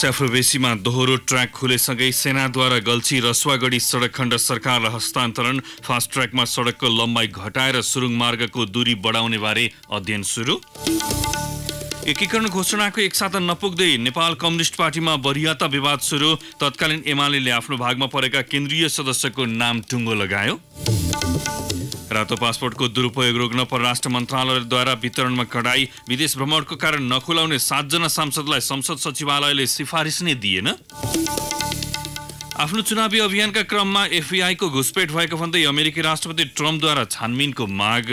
स्याफ्रोबेसीमा दोहोरो ट्र्याक खुलेसँगै सेनाद्वारा गल्छी रसुवागढी सडक खण्ड सरकारलाई हस्तान्तरण फास्ट ट्र्याकमा सडकको लम्बाइ घटाएर सुरुङ मार्गको दूरी बारे अध्ययन सुरु एकीकरण घोषणाको एकसाथ नपुग्दै नेपाल कम्युनिष्ट पार्टीमा वरियता विवाद सुरु तत्कालीन एमाले आफ्नो भागमा परेका केन्द्रीय सदस्यको नाम टुङ्गो लगायो रातो पासपोर्टको दुरुपयोग रोक्न परराष्ट्र मन्त्रालयद्वारा वितरणमा कडाई विदेश भ्रमणको कारण नखुलाउने सातजना सांसदलाई संसद सचिवालयले सिफारिस नै दिएन आफ्नो चुनावी अभियानका क्रममा एफआईआईको घुसपेट भएको भन्दै अमेरिकी राष्ट्रपति ट्रम्पद्वारा छानबिनको माग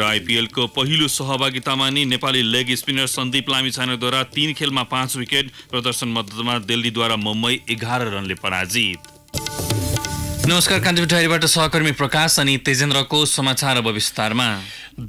र आइपिएलको पहिलो सहभागितामा नि नेपाली लेग स्पिनर सन्दीप लामिछानेद्वारा तीन खेलमा पाँच विकेट प्रदर्शन मद्दतमा दिल्लीद्वारा मुम्बई एघार रनले पराजित नमस्कार कान्तिपुर सहकर्मी प्रकाश अनि तेजेन्द्रको समाचार अब विस्तारमा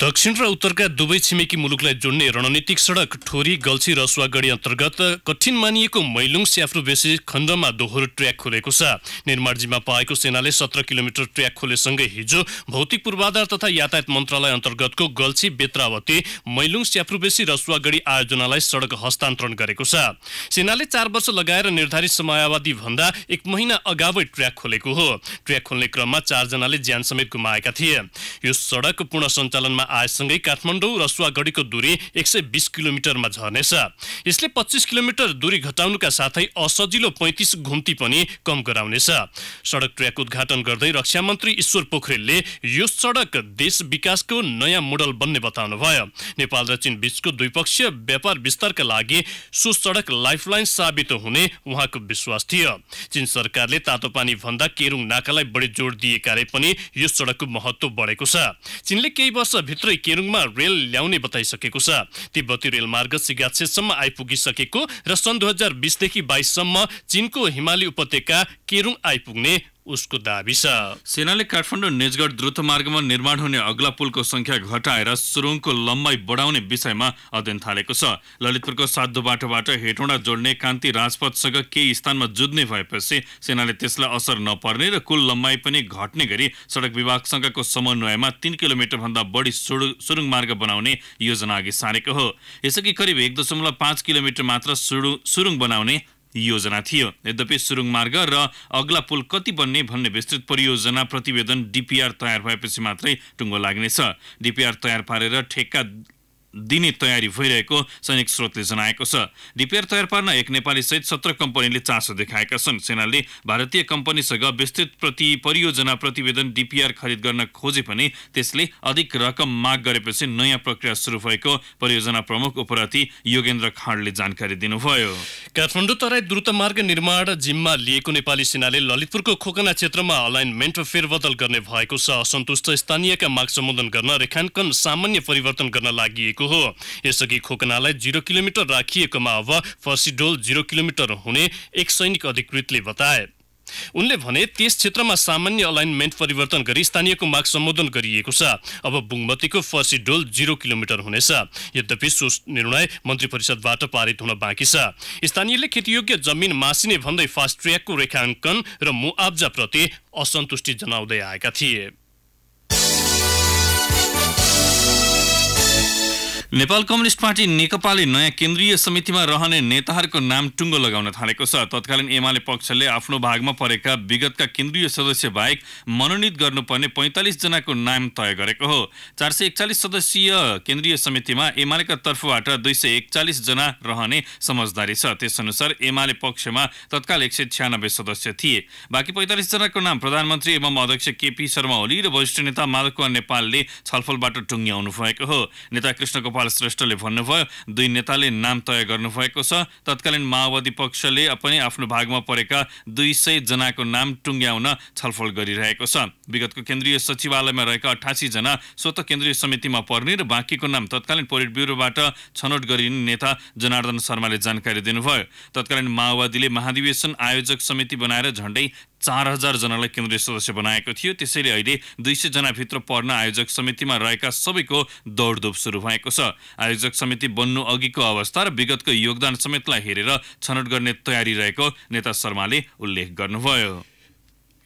दक्षिण र उत्तरका दुवै छिमेकी मुलुकलाई जोड्ने रणनीतिक सडक ठोरी गल्छी रसुवागढी अन्तर्गत कठिन मानिएको मैलुङ स्याफ्रुबेसी खण्डमा दोहोरो ट्र्याक खोलेको छ निर्माणजीमा पाएको सेनाले सत्र किलोमिटर ट्र्याक खोलेसँगै हिजो भौतिक पूर्वाधार तथा यातायात मन्त्रालय अन्तर्गतको गल्छी बेत्रावती मैलुङ स्याफ्रुबेसी रसुवागढी आयोजनालाई सडक हस्तान्तरण गरेको छ सेनाले चार वर्ष लगाएर निर्धारित समयावधि भन्दा एक महिना अगावै ट्र्याक खोलेको हो ट्र्याक खोल्ने क्रममा चारजनाले ज्यान समेत गुमाएका थिए यो सडक पुनः सञ्चालनमा पहाडमा आएसँगै काठमाडौँ र सुवागढीको दूरी एक सय बिस किलोमिटरमा झर्नेछ यसले पच्चिस किलोमिटर दूरी घटाउनुका साथै असजिलो पैँतिस घुम्ती पनि कम गराउनेछ सडक ट्र्याक उद्घाटन गर्दै रक्षा मन्त्री ईश्वर पोखरेलले यो सडक देश विकासको नयाँ मोडल बन्ने बताउनुभयो नेपाल र चीन बीचको द्विपक्षीय व्यापार विस्तारका लागि सो सडक लाइफलाइन साबित हुने उहाँको विश्वास थियो चीन सरकारले तातो पानी भन्दा केरुङ नाकालाई बढी जोड दिएकाले पनि यो सडकको महत्त्व बढेको छ चीनले केही वर्ष भित्रै केरुङमा रेल ल्याउने बताइसकेको छ तिब्बती रेलमार्ग सिगाक्षेसम्म आइपुगिसकेको र सन् दुई हजार बिसदेखि बाइससम्म चीनको हिमाली उपत्यका केरुङ आइपुग्ने उसको दावी छ सेनाले काठमाडौँ निजगढ द्रुत मार्गमा निर्माण हुने अग्ला पुलको संख्या घटाएर सुरुङको लम्बाइ बढाउने विषयमा अध्ययन थालेको छ ललितपुरको साधु बाटोबाट हेटौँडा जोड्ने कान्ति राजपथसँग केही स्थानमा जुझ्ने भएपछि सेनाले त्यसलाई असर नपर्ने र कुल लम्बाइ पनि घट्ने गरी सडक विभागसँगको समन्वयमा तिन किलोमिटरभन्दा बढी सुरुङ मार्ग बनाउने योजना अघि सारेको हो यसअघि करिब एक दशमलव पाँच किलोमिटर मात्र सुरुङ बनाउने योजना थियो यद्यपि सुरुङ मार्ग र अग्ला पुल कति बन्ने भन्ने विस्तृत परियोजना प्रतिवेदन डिपिआर तयार भएपछि मात्रै टुङ्गो लाग्नेछ डिपिआर तयार पारेर ठेक्का दिने तयारी भइरहेको सैनिक स्रोतले जनाएको छ रिपेयर तयार पार्न एक नेपाली सहित सत्र कम्पनीले चासो देखाएका छन् सेनाले भारतीय कम्पनीसँग विस्तृत प्रति परियोजना प्रतिवेदन डिपिआर खरिद गर्न खोजे पनि त्यसले अधिक रकम माग गरेपछि नयाँ प्रक्रिया सुरु भएको परियोजना प्रमुख उपराधि योगेन्द्र खाँडले जानकारी दिनुभयो काठमाडौँ तराई द्रुत मार्ग निर्माण जिम्मा लिएको नेपाली सेनाले ललितपुरको खोकना क्षेत्रमा अलाइनमेन्ट फेरबदल गर्ने भएको छ असन्तुष्ट स्थानीयका माग सम्बोधन गर्न रेखाङ्कन सामान्य परिवर्तन गर्न लागि गरिएको हो यसअघि खोकनालाई जिरो किलोमिटर राखिएकोमा अब फर्सिडोल जिरो किलोमिटर हुने एक सैनिक अधिकृतले बताए उनले भने त्यस क्षेत्रमा सामान्य अलाइनमेन्ट परिवर्तन गरी स्थानीयको माग सम्बोधन गरिएको छ अब बुङमतीको फर्सी डोल जिरो किलोमिटर हुनेछ यद्यपि सो निर्णय मन्त्री परिषदबाट पारित हुन बाँकी छ स्थानीयले खेतीयोग्य जमिन मासिने भन्दै फास्ट ट्र्याकको रेखाङ्कन र मुआब्जाप्रति असन्तुष्टि जनाउँदै आएका थिए नेपाल कम्युनिस्ट पार्टी नेकपाले नयाँ केन्द्रीय समितिमा रहने नेताहरूको नाम टुङ्गो लगाउन थालेको छ तत्कालीन एमाले पक्षले आफ्नो भागमा परेका विगतका केन्द्रीय सदस्य बाहेक मनोनित गर्नुपर्ने जनाको नाम तय गरेको हो चार सय एकचालिस सदस्यीय केन्द्रीय समितिमा एमालेका तर्फबाट दुई सय एकचालिसजना रहने समझदारी छ त्यसअनुसार एमाले पक्षमा तत्काल एक सय छ्यानब्बे सदस्य थिए बाँकी पैँतालिसजनाको नाम प्रधानमन्त्री एवं अध्यक्ष केपी शर्मा ओली र वरिष्ठ नेता माधव कुमार नेपालले छलफलबाट टुङ्ग्याउनु भएको हो नेता कृष्ण गोपाल श्रेष्ठले भन्नुभयो दुई नेताले नाम तय गर्नुभएको छ तत्कालीन माओवादी पक्षले पनि आफ्नो भागमा परेका दुई सय जनाको नाम टुङ्ग्याउन छलफल गरिरहेको छ विगतको केन्द्रीय सचिवालयमा रहेका अठासी जना स्वत केन्द्रीय समितिमा पर्ने र बाँकीको नाम तत्कालीन पोलिट ब्युरोबाट छनौट गरिने नेता जनार्दन शर्माले जानकारी दिनुभयो तत्कालीन माओवादीले महाधिवेशन आयोजक समिति बनाएर झण्डै चार जनालाई केन्द्रीय सदस्य बनाएको थियो त्यसैले अहिले दुई सयजनाभित्र पर्न आयोजक समितिमा रहेका सबैको दौडधुप सुरु भएको छ आयोजक समिति बन्नु अघिको अवस्था र विगतको योगदान समेतलाई हेरेर छनौट गर्ने तयारी रहेको नेता शर्माले उल्लेख गर्नुभयो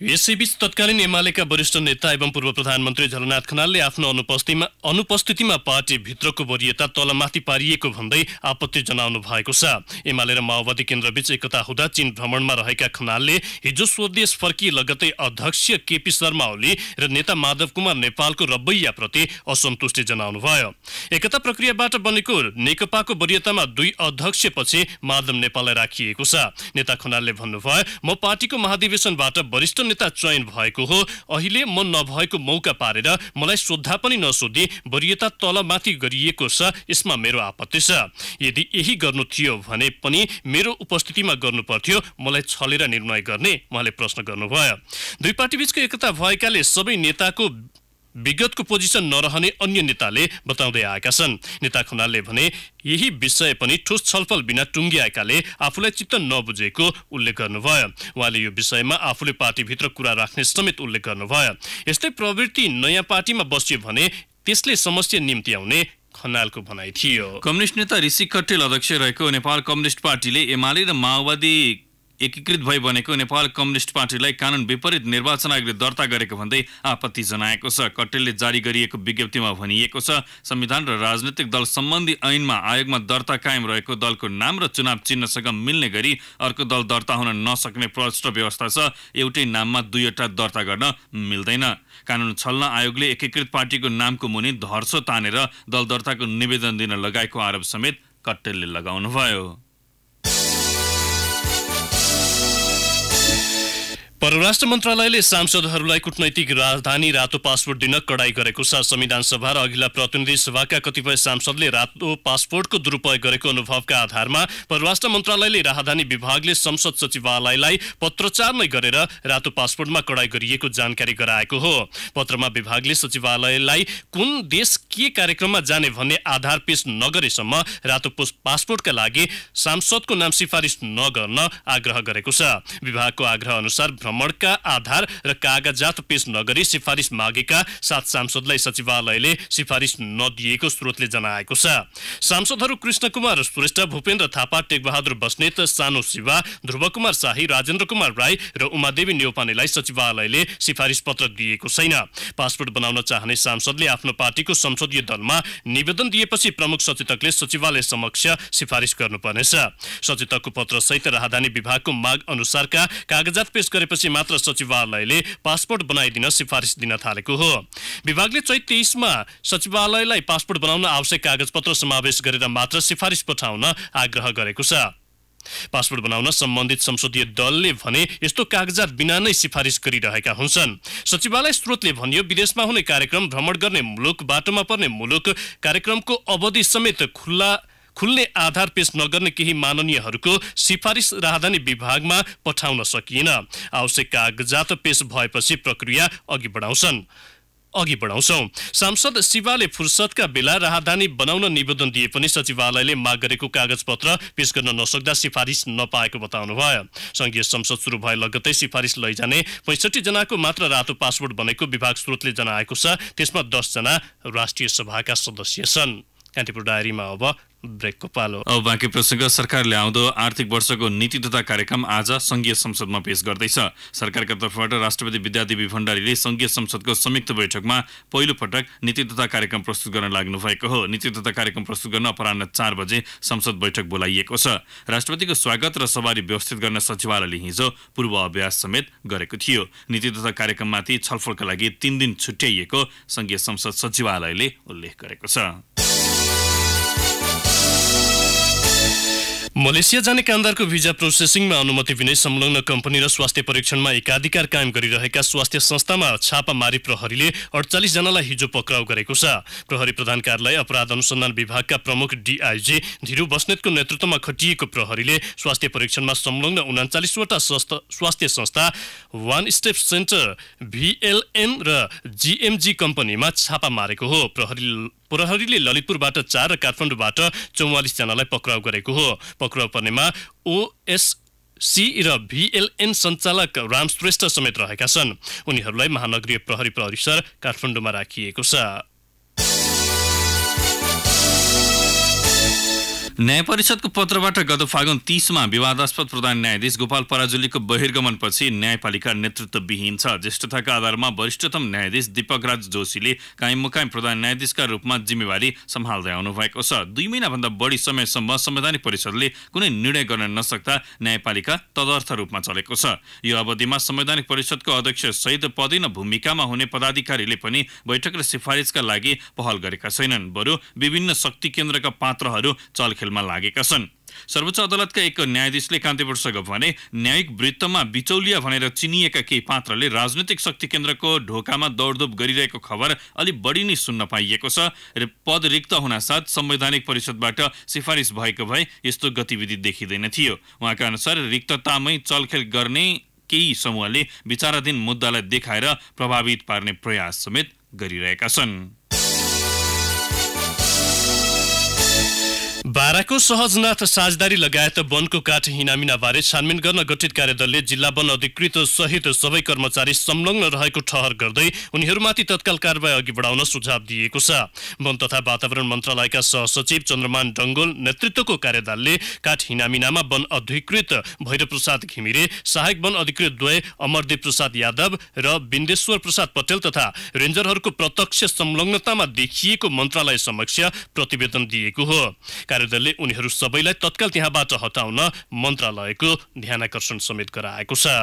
यसैबीच तत्कालीन एमालेका वरिष्ठ नेता एवं पूर्व प्रधानमन्त्री झलनाथ खनालले आफ्नो अनुपस्थितिमा अनुपस्थितिमा पार्टीभित्रको वरियता तलमाथि पारिएको भन्दै आपत्ति जनाउनु भएको छ एमाले र माओवादी केन्द्रबीच एकता हुँदा चीन भ्रमणमा रहेका खनालले हिजो स्वदेश फर्किए लगतै अध्यक्ष केपी शर्मा ओली र नेता माधव कुमार नेपालको रवैयाप्रति असन्तुष्टि जनाउनु भयो एकता प्रक्रियाबाट बनेको नेकपाको वरियतामा दुई अध्यक्षपछि माधव नेपाललाई राखिएको छ नेता खनालले भन्नुभयो म पार्टीको महाधिवेशनबाट वरिष्ठ नेता चयन भएको हो अहिले म नभएको मौका पारेर मलाई सोद्धा पनि नसोधी वरियता तलमाथि गरिएको छ यसमा मेरो आपत्ति छ यदि यही गर्नु थियो भने पनि मेरो उपस्थितिमा गर्नु पर्थ्यो मलाई छलेर निर्णय गर्ने उहाँले प्रश्न गर्नुभयो दुई पार्टीबीचको एकता भएकाले सबै नेताको विगतको पोजिसन नरहने अन्य नेताले बताउँदै आएका छन् नेता खनालले भने यही विषय पनि ठोस छलफल बिना टुङ्गिआएकाले आफूलाई चित्त नबुझेको उल्लेख गर्नुभयो उहाँले यो विषयमा आफूले पार्टीभित्र कुरा राख्ने समेत उल्लेख गर्नुभयो यस्तै प्रवृत्ति नयाँ पार्टीमा बस्यो भने त्यसले समस्या निम्ति आउने खनालको भनाइ थियो कम्युनिस्ट नेता ऋषि कटेल अध्यक्ष रहेको नेपाल कम्युनिस्ट पार्टीले एमाले र माओवादी एकीकृत भई बनेको नेपाल कम्युनिस्ट पार्टीलाई कानुन विपरीत निर्वाचन आयोगले दर्ता गरेको भन्दै आपत्ति जनाएको छ कटेलले जारी गरिएको विज्ञप्तिमा भनिएको छ संविधान र राजनैतिक दल सम्बन्धी ऐनमा आयोगमा दर्ता कायम रहेको दलको नाम र चुनाव चिन्हसँग मिल्ने गरी अर्को दल दर्ता हुन नसक्ने प्रष्ट व्यवस्था छ एउटै नाममा दुईवटा दर्ता गर्न मिल्दैन कानुन छल्न आयोगले एकीकृत पार्टीको नामको मुनि धर्सो तानेर दल दर्ताको निवेदन दिन लगाएको आरोप समेत कटेलले लगाउनुभयो परराष्ट्र मन्त्रालयले सांसदहरूलाई कुटनैतिक राजधानी रातो पासपोर्ट दिन कडाई गरेको छ संविधान सभा र अघिल्ला प्रतिनिधि सभाका कतिपय सांसदले रातो पासपोर्टको दुरूपयोग गरेको अनुभवका आधारमा परराष्ट्र मन्त्रालयले राजधानी विभागले संसद सचिवालयलाई पत्रचार नै गरेर रातो पासपोर्टमा कडाई गरिएको जानकारी गराएको हो पत्रमा विभागले सचिवालयलाई कुन देश के कार्यक्रममा जाने भन्ने आधार पेश नगरेसम्म रातो पासपोर्टका लागि सांसदको नाम सिफारिस नगर्न आग्रह गरेको छ विभागको आग्रह अनुसार भ्रमणका आधार र कागजात पेश नगरी सिफारिस मागेका सात सांसदलाई सचिवालयले सिफारिस नदिएको स्रोतले जनाएको छ सांसदहरू कृष्ण कुमार श्रेष्ठ भूपेन्द्र थापा टेकबहादुर बस्नेत सानो शिवा ध्रुवकुमार शाही राजेन्द्र कुमार राई र उमादेवी नेौपानेलाई सचिवालयले सिफारिस पत्र दिएको छैन पासपोर्ट बनाउन चाहने सांसदले आफ्नो पार्टीको संसदीय दलमा निवेदन दिएपछि प्रमुख सचेतकले सचिवालय समक्ष सिफारिस गर्नुपर्नेछ सचेतकको सहित राहदानी विभागको माग अनुसारका कागजात पेश गरेपछि त्यसपछि मात्र सचिवालयले पासपोर्ट बनाइदिन सिफारिस दिन थालेको हो विभागले चैत तेइसमा सचिवालयलाई पासपोर्ट बनाउन आवश्यक कागजपत्र समावेश गरेर मात्र सिफारिस पठाउन आग्रह गरेको छ पासपोर्ट बनाउन सम्बन्धित संसदीय दलले भने यस्तो कागजात बिना नै सिफारिस गरिरहेका हुन्छन् सचिवालय स्रोतले भनियो विदेशमा हुने कार्यक्रम भ्रमण गर्ने मुलुक बाटोमा पर्ने मुलुक कार्यक्रमको अवधि समेत खुल्ला खुल्ने आधार पेश नगर्ने केही माननीयहरूको सिफारिस राहदानी विभागमा पठाउन सकिएन आवश्यक कागजात पेश भएपछि प्रक्रिया अघि बढाउँछन् अघि बढाउँछौ सांसद शिवाले फुर्सदका बेला राहदानी बनाउन निवेदन दिए पनि सचिवालयले माग गरेको कागजपत्र पेश गर्न नसक्दा सिफारिस नपाएको बताउनुभयो संघीय संसद सुरु भए लगतै सिफारिस लैजाने पैँसठी जनाको मात्र रातो पासपोर्ट बनेको विभाग स्रोतले जनाएको छ त्यसमा दसजना राष्ट्रिय सभाका सदस्य छन् कान्तिपुर डायरीमा अब ब्रेकको पालो अब बाँकी प्रसङ्ग सरकारले आउँदो आर्थिक वर्षको नीति तथा कार्यक्रम आज संघीय संसदमा पेश गर्दैछ सरकारका तर्फबाट राष्ट्रपति विद्यादेवी भण्डारीले संघीय संसदको संयुक्त बैठकमा पहिलो पटक नीति तथा कार्यक्रम प्रस्तुत गर्न लाग्नु भएको हो नीति तथा कार्यक्रम प्रस्तुत गर्न अपराह चार बजे संसद बैठक बोलाइएको छ राष्ट्रपतिको स्वागत र सवारी व्यवस्थित गर्न सचिवालयले हिजो पूर्व अभ्यास समेत गरेको थियो नीति तथा कार्यक्रममाथि छलफलका लागि तीन दिन छुट्याइएको संघीय संसद सचिवालयले उल्लेख गरेको छ मलेसिया जाने कामदारको भिजा प्रोसेसिङमा अनुमति विनय संलग्न कम्पनी र स्वास्थ्य परीक्षणमा एकाधिकार कायम गरिरहेका स्वास्थ्य संस्थामा छापामारी प्रहरीले अडचालिसजनालाई हिजो पक्राउ गरेको छ प्रहरी प्रधान कार्यालय अपराध अनुसन्धान विभागका प्रमुख डिआइजी धिरु बस्नेतको नेतृत्वमा खटिएको प्रहरीले स्वास्थ्य परीक्षणमा संलग्न उनाचालिसवटा स्वास्थ्य संस्था वान स्टेप सेन्टर भिएलएम र जिएमजी कम्पनीमा छापा मारेको हो प्रहरी प्रहरीले ललितपुरबाट चार र काठमाडौँबाट चौवालिसजनालाई पक्राउ गरेको हो पक्राउ पर्नेमा ओएस र भिएलएन सञ्चालक राम श्रेष्ठ समेत रहेका छन् उनीहरूलाई महानगरीय प्रहरी परिसर काठमाडौँमा राखिएको छ न्याय परिषदको पत्रबाट गत फागुन तीसमा विवादास्पद प्रधान न्यायाधीश गोपाल पराजुलीको बहिर्गमनपछि न्यायपालिका नेतृत्वविहीन छ ज्येष्ठताका आधारमा वरिष्ठतम न्यायाधीश दीपकराज जोशीले कायम मुकायम प्रधान न्यायाधीशका रूपमा जिम्मेवारी सम्हाल्दै आउनु भएको छ दुई महिनाभन्दा बढी समयसम्म संवैधानिक परिषदले कुनै निर्णय गर्न नसक्दा न्यायपालिका तदर्थ रूपमा चलेको छ यो अवधिमा संवैधानिक परिषदको अध्यक्ष सहित पदिन भूमिकामा हुने पदाधिकारीले पनि बैठक र सिफारिसका लागि पहल गरेका छैनन् बरु विभिन्न शक्ति केन्द्रका पात्रहरू चलखेल छलफलमा लागेका छन् सर्वोच्च अदालतका एक न्यायाधीशले कान्तिपुरसँग भने न्यायिक वृत्तमा बिचौलिया भनेर चिनिएका केही पात्रले राजनैतिक शक्ति केन्द्रको ढोकामा दौडधुप गरिरहेको खबर अलि बढी नै सुन्न पाइएको छ र पद रिक्त हुनासाथ संवैधानिक परिषदबाट सिफारिस भएको भए यस्तो गतिविधि देखिँदैन थियो उहाँका अनुसार रिक्ततामै चलखेल गर्ने केही समूहले विचाराधीन मुद्दालाई देखाएर प्रभावित पार्ने प्रयास समेत गरिरहेका छन् बाराको सहजनाथ साझदारी लगायत वनको काठ हिनामिनाबारे छानबिन गर्न गठित कार्यदलले जिल्ला वन अधिकृत सहित सबै कर्मचारी संलग्न रहेको ठहर गर्दै उनीहरूमाथि तत्काल कार्यवाही अघि बढाउन सुझाव दिएको छ वन तथा वातावरण मन्त्रालयका सहसचिव चन्द्रमान डङ्गोल नेतृत्वको कार्यदलले काठ हिनामिनामा वन अधिकृत भैरवप्रसाद घिमिरे सहायक वन अधिकृत द्वय अमरदेव प्रसाद यादव र बिन्देश्वर प्रसाद पटेल तथा रेन्जरहरूको प्रत्यक्ष संलग्नतामा देखिएको मन्त्रालय समक्ष प्रतिवेदन दिएको हो दलले उनीहरू सबैलाई तत्काल त्यहाँबाट हटाउन मन्त्रालयको ध्यानाकर्षण समेत गराएको छ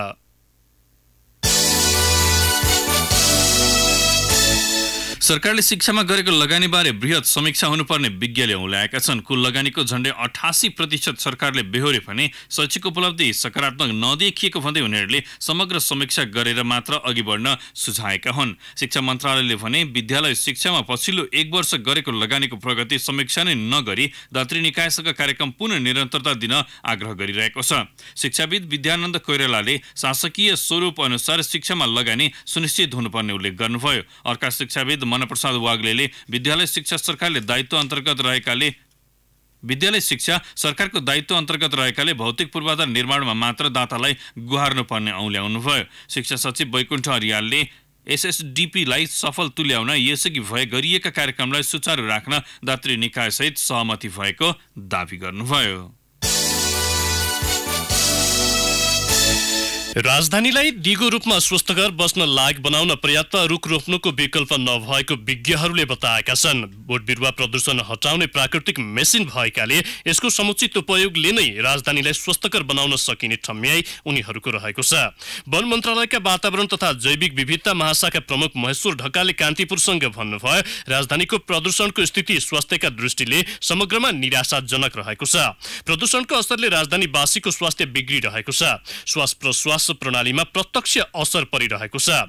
सरकारले शिक्षामा गरेको लगानीबारे वृहत समीक्षा हुनुपर्ने विज्ञले औल्याएका छन् कुल लगानीको झण्डै अठासी प्रतिशत सरकारले बेहोरे भने शैक्षिक उपलब्धि सकारात्मक नदेखिएको भन्दै उनीहरूले समग्र समीक्षा गरेर मात्र अघि बढ्न सुझाएका हुन् शिक्षा मन्त्रालयले भने विद्यालय शिक्षामा पछिल्लो एक वर्ष गरेको लगानीको प्रगति समीक्षा नै नगरी दात्री निकायसँग कार्यक्रम पुनः निरन्तरता दिन आग्रह गरिरहेको छ शिक्षाविद विद्यानन्द कोइरालाले शासकीय स्वरूप अनुसार शिक्षामा लगानी सुनिश्चित हुनुपर्ने उल्लेख गर्नुभयो अर्का शिक्षाविद मनप्रसाद वाग्ले विद्यालय शिक्षा सरकारले दायित्व अन्तर्गत रहेकाले विद्यालय शिक्षा सरकारको दायित्व अन्तर्गत रहेकाले भौतिक पूर्वाधार निर्माणमा मात्र दातालाई गुहार्नुपर्ने औल्याउनुभयो शिक्षा सचिव वैकुण्ठ अरियालले एसएसडिपीलाई सफल तुल्याउन यसअघि भए गरिएका कार्यक्रमलाई सुचारू राख्न दात्री निकायसहित सहमति भएको दावी गर्नुभयो राजधानीलाई दिगो रूपमा स्वस्थकर बस्न लायक बनाउन पर्याप्त रुख रोप्नुको विकल्प नभएको विज्ञहरूले बताएका छन् बोट बिरुवा प्रदूषण हटाउने प्राकृतिक मेसिन भएकाले यसको समुचित उपयोगले नै राजधानीलाई स्वस्थकर बनाउन सकिने ठम्याई उनीहरूको रहेको छ वन मन्त्रालयका वातावरण तथा जैविक विविधता महाशाखा प्रमुख महेश्वर ढकालले कान्तिपुरसँग भन्नुभयो राजधानीको प्रदूषणको स्थिति स्वास्थ्यका दृष्टिले समग्रमा निराशाजनक रहेको छ प्रदूषणको असरले राजधानीवासीको स्वास्थ्य बिग्रिरहेको छ श्वास आवास प्रणालीमा प्रत्यक्ष असर परिरहेको छ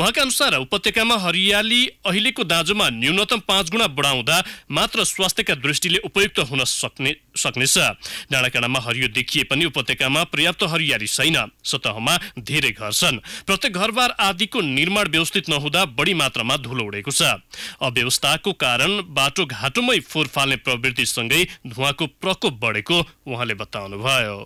उहाँका अनुसार उपत्यकामा हरियाली अहिलेको दाँजोमा न्यूनतम पाँच गुणा बढाउँदा मात्र स्वास्थ्यका दृष्टिले उपयुक्त हुन सक्ने सक्नेछ डाँडाकाँडामा हरियो देखिए पनि उपत्यकामा पर्याप्त हरियाली छैन सतहमा धेरै घर छन् प्रत्येक घरबार आदिको निर्माण व्यवस्थित नहुँदा बढी मात्रामा धुलो उडेको छ अव्यवस्थाको कारण बाटोघाटोमै फोहोर फाल्ने प्रवृत्तिसँगै धुवाको प्रकोप बढेको उहाँले बताउनुभयो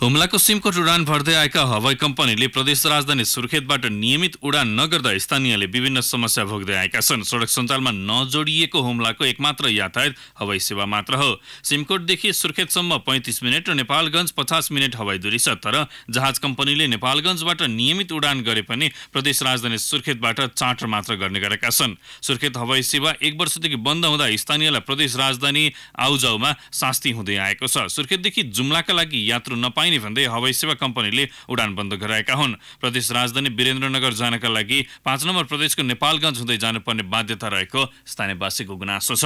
हुम्लाको सिमकोट उडान भर्दै आएका हवाई कम्पनीले प्रदेश राजधानी सुर्खेतबाट नियमित उडान नगर्दा स्थानीयले विभिन्न समस्या भोग्दै आएका छन् सडक सञ्जालमा नजोडिएको हुम्लाको एकमात्र यातायात हवाई सेवा मात्र हो सिमकोटदेखि सुर्खेतसम्म पैँतिस मिनट र नेपालगञ्ज पचास मिनट हवाई दूरी छ तर जहाज कम्पनीले नेपालगञ्जबाट नियमित उडान गरे पनि प्रदेश राजधानी सुर्खेतबाट चाँट मात्र गर्ने गरेका छन् सुर्खेत हवाई सेवा एक वर्षदेखि बन्द हुँदा स्थानीयलाई प्रदेश राजधानी आउजाउमा शास्ति हुँदै आएको छ सुर्खेतदेखि जुम्लाका लागि यात्रु नपाइ नपाइने भन्दै हवाई सेवा कम्पनीले उडान बन्द गराएका हुन् प्रदेश राजधानी वीरेन्द्रनगर जानका लागि पाँच नम्बर प्रदेशको नेपालगञ्ज हुँदै जानुपर्ने बाध्यता रहेको स्थानीयवासीको गुनासो छ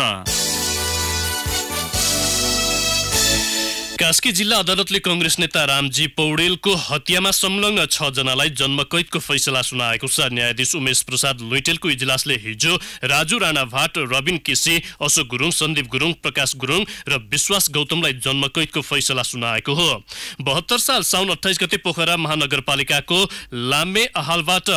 कास्की जिल्ला अदालतले कंग्रेस नेता रामजी पौडेलको हत्यामा संलग्न छ जनालाई जन्मकैदको फैसला सुनाएको छ न्यायाधीश उमेश प्रसाद लोइटेलको इजलासले हिजो राजु राणा भाट रबिन केसी अशोक गुरुङ सन्दीप गुरुङ प्रकाश गुरुङ र विश्वास गौतमलाई जन्मकैदको फैसला सुनाएको हो बहत्तर साल साउन अठाइस गते पोखरा महानगरपालिकाको लामे आहालबाट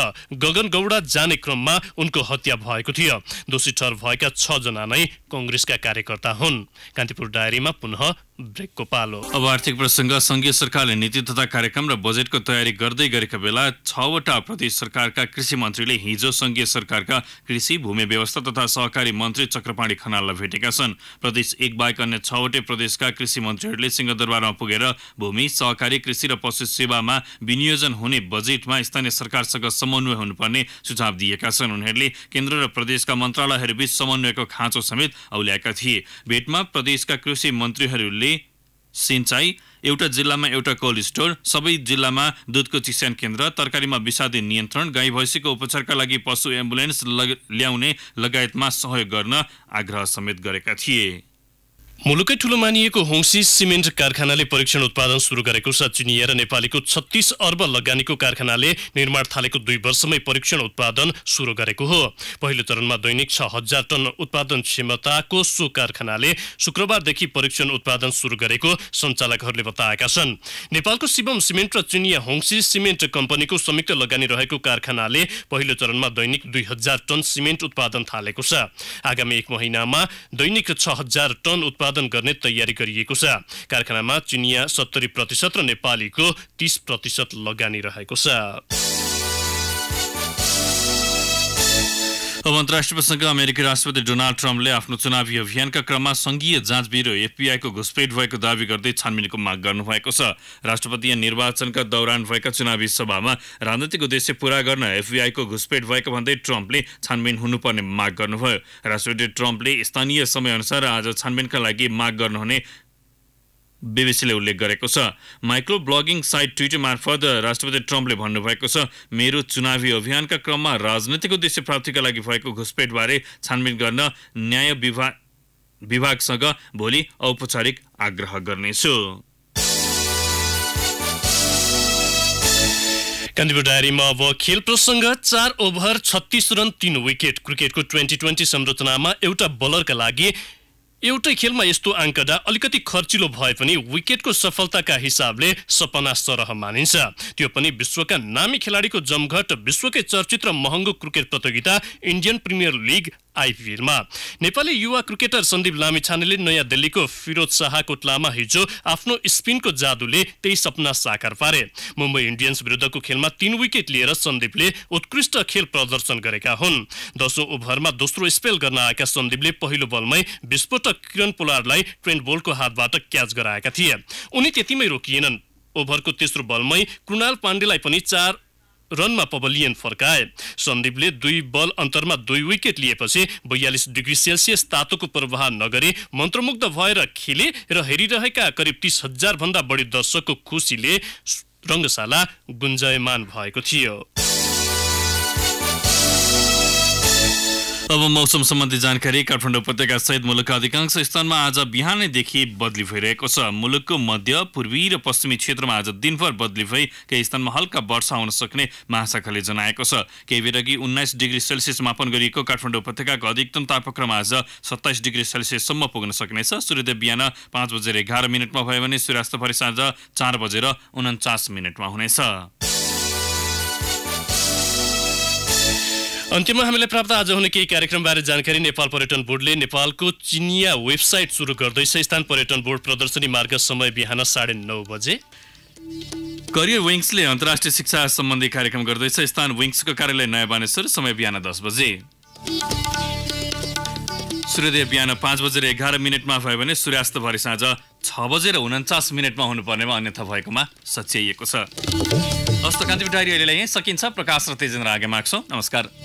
गगन गौडा जाने क्रममा उनको हत्या भएको थियो दोषी ठहर भएका छ जना नै कंग्रेसका कार्यकर्ता हुन् कान्तिपुर डायरीमा पुनः ब्रेकको पालो अब आर्थिक प्रसङ्ग सङ्घीय सरकारले नीति तथा कार्यक्रम र बजेटको तयारी गर्दै गरेका बेला छवटा प्रदेश सरकारका कृषि मन्त्रीले हिजो सङ्घीय सरकारका कृषि भूमि व्यवस्था तथा सहकारी मन्त्री चक्रपाणी खनाललाई भेटेका छन् प्रदेश एक बाहेक अन्य छवटै प्रदेशका कृषि मन्त्रीहरूले सिंहदरबारमा पुगेर भूमि सहकारी कृषि र पशु सेवामा विनियोजन हुने बजेटमा स्थानीय सरकारसँग समन्वय हुनुपर्ने सुझाव दिएका छन् उनीहरूले केन्द्र र प्रदेशका मन्त्रालयहरूबीच समन्वयको खाँचो समेत औल्याएका थिए भेटमा प्रदेशका कृषि मन्त्रीहरूले सिँचाइ एउटा जिल्लामा एउटा कोल्ड स्टोर सबै जिल्लामा दुधको चिस्यान केन्द्र तरकारीमा विषादी नियन्त्रण गाई भैँसीको उपचारका लागि पशु एम्बुलेन्स ल्याउने लगायतमा सहयोग गर्न आग्रह समेत गरेका थिए मुलुकै ठूलो मानिएको होङसी सिमेन्ट कारखानाले परीक्षण उत्पादन सुरु गरेको छ चिनिएर नेपालीको छत्तिस अर्ब लगानीको कारखानाले निर्माण थालेको दुई वर्षमै परीक्षण उत्पादन सुरु गरेको हो पहिलो चरणमा दैनिक छ हजार टन उत्पादन क्षमताको सो कारखानाले शुक्रबारदेखि परीक्षण उत्पादन सुरु गरेको सञ्चालकहरूले बताएका छन् नेपालको शिवम सिमेन्ट र चिनिया होङसी सिमेन्ट कम्पनीको संयुक्त लगानी रहेको कारखानाले पहिलो चरणमा दैनिक दुई हजार टन सिमेन्ट उत्पादन थालेको छ आगामी एक महिनामा दैनिक छ हजार टन उत्पादन उत्पादन गर्ने तयारी गरिएको छ कारखानामा चिनिया सत्तरी प्रतिशत र नेपालीको तीस प्रतिशत लगानी रहेको छ अब अन्तर्राष्ट्रियसँग अमेरिकी राष्ट्रपति डोनाल्ड ट्रम्पले आफ्नो चुनावी अभियानका क्रममा संघीय जाँच ब्युरो एफपिआईको घुसपेट भएको दावी गर्दै छानबिनको माग गर्नुभएको छ राष्ट्रपति यहाँ निर्वाचनका दौरान भएका चुनावी सभामा राजनैतिक उद्देश्य पूरा गर्न एफबिआईको घुसपेट भएको भन्दै ट्रम्पले छानबिन हुनुपर्ने माग गर्नुभयो राष्ट्रपति ट्रम्पले स्थानीय समयअनुसार आज छानबिनका लागि माग गर्नुहुने बिबिसीले उल्लेख गरेको छ माइक्रो ब्लगिङ साइट ट्विटर मार्फत राष्ट्रपति ट्रम्पले भन्नुभएको छ मेरो चुनावी अभियानका क्रममा राजनैतिक उद्देश्य प्राप्तिका लागि भएको घुसपेटबारे छानबिन गर्न न्याय विभाग विभागसँग भोलि औपचारिक आग्रह गर्नेछु कान्तिपुर डायरीमा अब खेल प्रसङ्ग चार ओभर छत्तिस रन तिन विकेट क्रिकेटको ट्वेन्टी ट्वेन्टी संरचनामा एउटा बलरका लागि एउटै खेलमा यस्तो आङ्कडा अलिकति खर्चिलो भए पनि विकेटको सफलताका हिसाबले सपना सरह मानिन्छ त्यो पनि विश्वका नामी खेलाडीको जमघट विश्वकै चर्चित र महँगो क्रिकेट प्रतियोगिता इन्डियन प्रिमियर लिग आइपिएलमा नेपाली युवा क्रिकेटर सन्दीप लामिछानेले नयाँ दिल्लीको फिरोज शाह कोटलामा हिजो आफ्नो स्पिनको जादुले त्यही सपना साकार पारे मुम्बई इन्डियन्स विरुद्धको खेलमा तीन विकेट लिएर सन्दीपले उत्कृष्ट खेल प्रदर्शन गरेका हुन् दसौँ ओभरमा दोस्रो स्पेल गर्न आएका सन्दीपले पहिलो बलमै विस्फोटक किरण पोलारलाई ट्रेन्ट बोल्टको हातबाट क्याच गराएका थिए उनी त्यतिमै रोकिएनन् ओभरको तेस्रो बलमै कृणाल पाण्डेलाई पनि चार रनमा पबलियन फर्काए सन्दीपले दुई बल अन्तरमा दुई विकेट लिएपछि बयालिस डिग्री सेल्सियस तातोको प्रवाह नगरी मन्त्रमुग्ध भएर खेले र हेरिरहेका करिब तिस हजारभन्दा बढी दर्शकको खुसीले रङ्गशाला गुन्जयमान भएको थियो अब मौसम सम्बन्धी जानकारी काठमाडौँ उपत्यका सहित मुलुकका अधिकांश स्थानमा आज बिहानैदेखि बदली भइरहेको छ मुलुकको मध्य पूर्वी र पश्चिमी क्षेत्रमा आज दिनभर बदली भई केही स्थानमा हल्का वर्षा हुन सक्ने महाशाखाले जनाएको छ केही बेर अघि उन्नाइस डिग्री सेल्सियस मापन गरिएको काठमाडौँ उपत्यकाको अधिकतम तापक्रम आज सत्ताइस डिग्री सेल्सियससम्म पुग्न सक्नेछ सूर्योदय बिहान पाँच बजेर एघार मिनटमा भयो भने सूर्यास्त भरे साँझ चार बजेर उन्चास मिनटमा हुनेछ अन्त्यमा हामीलाई प्राप्त आज हुने केही कार्यक्रमबारे जानकारी नेपाल पर्यटन बोर्डले नेपालको चिनिया वेबसाइट सुरु गर्दैछ स्थान पर्यटन बोर्ड प्रदर्शनी मार्ग समय बिहान साढे नौ बजे करियर विङ्सले अन्तर्राष्ट्रिय शिक्षा सम्बन्धी कार्यक्रम गर्दैछ स्थान विङ्सको कार्यालय नयाँ बानेश्वर समय बिहान दस बजे सूर्योदय बिहान पाँच बजेर एघार मिनटमा भयो भने सूर्यास्त भरि साँझ छ बजेर उन्चास मिनटमा हुनुपर्नेमा अन्यथा भएकोमा सच्याइएको छ हस्त कान्तिपुर डायरी अहिलेलाई यहीँ सकिन्छ प्रकाश र तेजेन्द्र आगे माग्छौँ नमस्कार